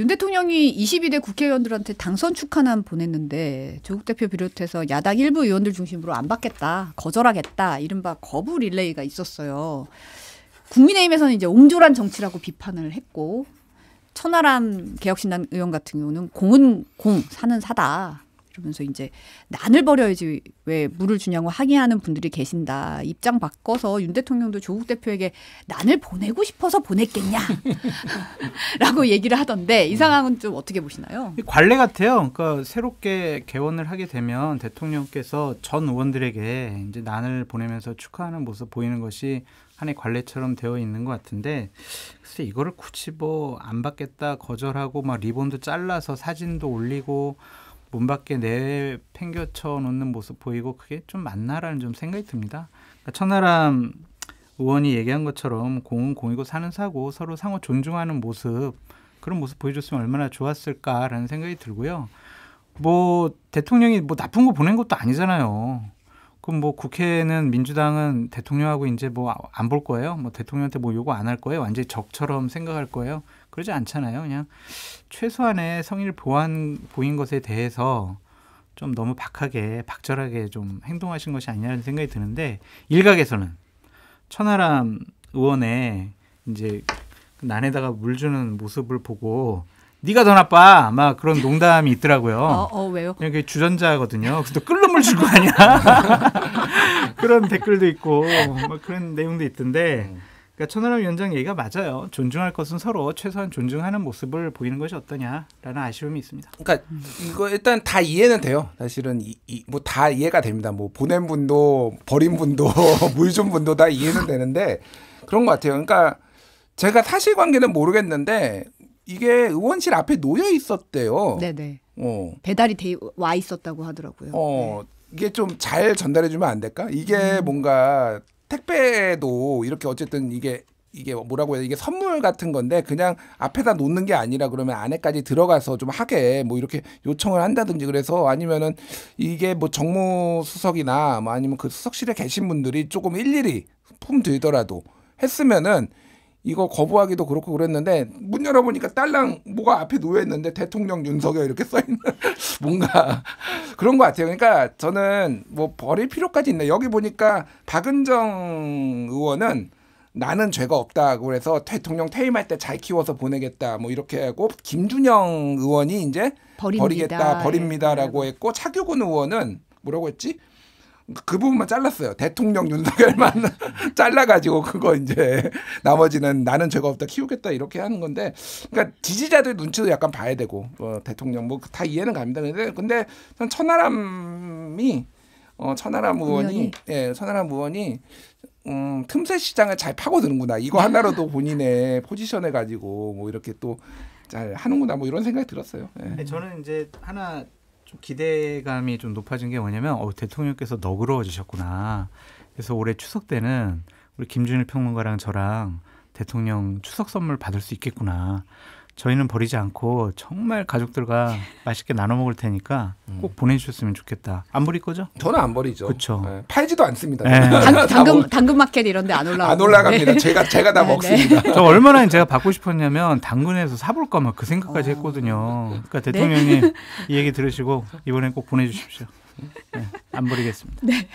윤 대통령이 22대 국회의원들한테 당선 축하난 보냈는데 조국 대표 비롯해서 야당 일부 의원들 중심으로 안 받겠다, 거절하겠다, 이른바 거부 릴레이가 있었어요. 국민의힘에서는 이제 옹졸한 정치라고 비판을 했고 천하람 개혁신당 의원 같은 경우는 공은 공, 사는 사다. 그러면서 이제 난을 버려야지왜 물을 주냐고 항의하는 분들이 계신다. 입장 바꿔서 윤 대통령도 조국 대표에게 난을 보내고 싶어서 보냈겠냐. 라고 얘기를 하던데 이 상황은 좀 어떻게 보시나요? 관례 같아요. 그러니까 새롭게 개원을 하게 되면 대통령께서 전 의원들에게 이제 난을 보내면서 축하하는 모습 보이는 것이 한해 관례처럼 되어 있는 것 같은데 글쎄 이거를 굳이 뭐 안 받겠다 거절하고 막 리본도 잘라서 사진도 올리고 문 밖에 내팽겨쳐 놓는 모습 보이고 그게 좀 맞나라는 좀 생각이 듭니다. 그러니까 천하람 의원이 얘기한 것처럼 공은 공이고 사는 사고 서로 상호 존중하는 모습 그런 모습 보여줬으면 얼마나 좋았을까라는 생각이 들고요. 뭐 대통령이 뭐 나쁜 거 보낸 것도 아니잖아요. 그럼 뭐 국회는 민주당은 대통령하고 이제 뭐 안 볼 거예요? 뭐 대통령한테 뭐 요구 안 할 거예요? 완전히 적처럼 생각할 거예요? 그러지 않잖아요. 그냥 최소한의 성의를 보한 보인 것에 대해서 좀 너무 박하게 박절하게 좀 행동하신 것이 아니냐는 생각이 드는데 일각에서는 천하람 의원의 이제 그 난에다가 물 주는 모습을 보고 네가 더 나빠 막 그런 농담이 있더라고요. 어, 어 왜요? 이게 주전자거든요. 그래서 끓는 물 줄 거 아니야. 그런 댓글도 있고 막 뭐 그런 내용도 있던데. 그러니까 천하람 위원장 얘기가 맞아요. 존중할 것은 서로 최소한 존중하는 모습을 보이는 것이 어떠냐라는 아쉬움이 있습니다. 그러니까 이거 일단 다 이해는 돼요. 사실은 뭐다 이해가 됩니다. 뭐 보낸 분도 버린 분도 물 준 분도 다 이해는 되는데 그런 것 같아요. 그러니까 제가 사실관계는 모르겠는데 이게 의원실 앞에 놓여 있었대요. 네네. 어. 배달이 돼와 있었다고 하더라고요. 어, 네. 이게 좀 잘 전달해 주면 안 될까? 이게 음. 뭔가 택배도 이렇게 어쨌든 이게 이게 뭐라고 해야 돼? 이게 선물 같은 건데 그냥 앞에다 놓는 게 아니라 그러면 안에까지 들어가서 좀 하게 뭐 이렇게 요청을 한다든지 그래서 아니면은 이게 뭐 정무수석이나 뭐 아니면 그 수석실에 계신 분들이 조금 일일이 품 들더라도 했으면은 이거 거부하기도 그렇고 그랬는데 문 열어보니까 딸랑 뭐가 앞에 놓여 있는데 대통령 윤석열 이렇게 써 있는 뭔가 그런 것 같아요. 그러니까 저는 뭐 버릴 필요까지 있네. 여기 보니까 박은정 의원은 나는 죄가 없다 그래서 대통령 퇴임할 때 잘 키워서 보내겠다 뭐 이렇게 하고 김준영 의원이 이제 버립니다. 버리겠다 버립니다라고 예. 했고 차규근 의원은 뭐라고 했지? 그 부분만 잘랐어요. 대통령 윤석열만 잘라가지고 그거 이제 나머지는 나는 죄가 없다 키우겠다 이렇게 하는 건데, 그러니까 지지자들 눈치도 약간 봐야 되고 뭐 대통령 뭐 다 이해는 갑니다. 근데 근데 전 천하람이 어 천하람 의원이 예 천하람 의원이 음, 틈새 시장을 잘 파고드는구나 이거 하나로도 본인의 포지션을 가지고 뭐 이렇게 또 잘 하는구나 뭐 이런 생각이 들었어요. 예. 저는 이제 하나 기대감이 좀 높아진 게 뭐냐면 어, 대통령께서 너그러워지셨구나. 그래서 올해 추석 때는 우리 김준일 평론가랑 저랑 대통령 추석 선물 받을 수 있겠구나. 저희는 버리지 않고 정말 가족들과 맛있게 나눠 먹을 테니까 음. 꼭 보내주셨으면 좋겠다. 안 버릴 거죠? 저는 안 버리죠. 그렇죠. 네. 팔지도 않습니다. 네. 당, 당근 당근 마켓 이런데 안 올라. 안 올라갑니다. 네. 제가 제가 다 네, 네. 먹습니다. 저 얼마나 제가 받고 싶었냐면 당근에서 사볼까 막그 생각까지 어. 했거든요. 그러니까 네. 대통령님 이 얘기 들으시고 이번엔 꼭 보내주십시오. 안 버리겠습니다. 네.